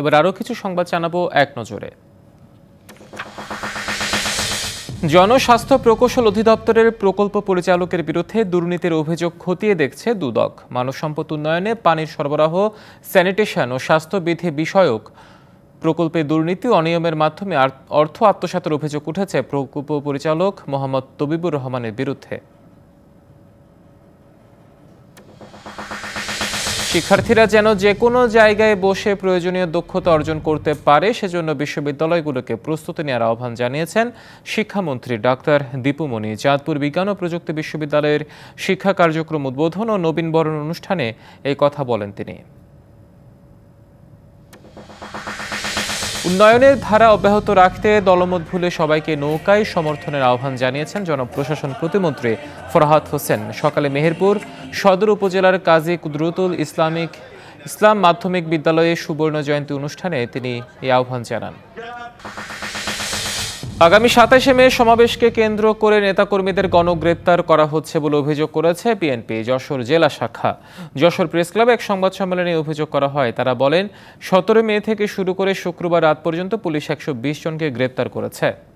এবার আরও কিছু সংবাদ জানাবো এক নজরে জনস্বাস্থ্য প্রকৌশল অধিদপ্তরের প্রকল্প পরিচালকের বিরুদ্ধে দুর্নীতির অভিযোগ খতিয়ে দেখছে দুদক মানব সম্পদ উন্নয়নে পানির সরবরাহ স্যানিটেশন ও স্বাস্থ্যবিধি বিষয়ক প্রকল্পে দুর্নীতি অনিয়মের মাধ্যমে অর্থ আত্মসাতের অভিযোগ উঠেছে প্রকল্প পরিচালক মোহাম্মদ তবিবুর রহমানের বিরুদ্ধে শিক্ষার্থীরা যেন যে কোনো জায়গায় বসে প্রয়োজনীয় দক্ষতা অর্জন করতে পারে সেজন্য বিশ্ববিদ্যালয়গুলোকে প্রস্তুতি নেওয়ার আহ্বান জানিয়েছেন শিক্ষামন্ত্রী ডাক্তার দীপুমণি চাঁদপুর বিজ্ঞান ও প্রযুক্তি বিশ্ববিদ্যালয়ের শিক্ষা কার্যক্রম উদ্বোধন ও নবীনবরণ অনুষ্ঠানে এই কথা বলেন তিনি উন্নয়নের ধারা অব্যাহত রাখতে দলমত ভুলে সবাইকে নৌকায় সমর্থনের আহ্বান জানিয়েছেন জনপ্রশাসন প্রতিমন্ত্রী ফরহাদ হোসেন সকালে মেহেরপুর সদর উপজেলার কাজী কুদরতুল ইসলামিক ইসলাম মাধ্যমিক বিদ্যালয়ে সুবর্ণ জয়ন্তী অনুষ্ঠানে তিনি এই আহ্বান জানান আগামী সাতাশে মে সমাবেশকে কেন্দ্র করে নেতাকর্মীদের গণগ্রেপ্তার করা হচ্ছে বলে অভিযোগ করেছে বিএনপি যশোর জেলা শাখা যশোর প্রেস ক্লাবে এক সংবাদ সম্মেলনে অভিযোগ করা হয় তারা বলেন সতেরো মে থেকে শুরু করে শুক্রবার রাত পর্যন্ত পুলিশ একশো জনকে গ্রেপ্তার করেছে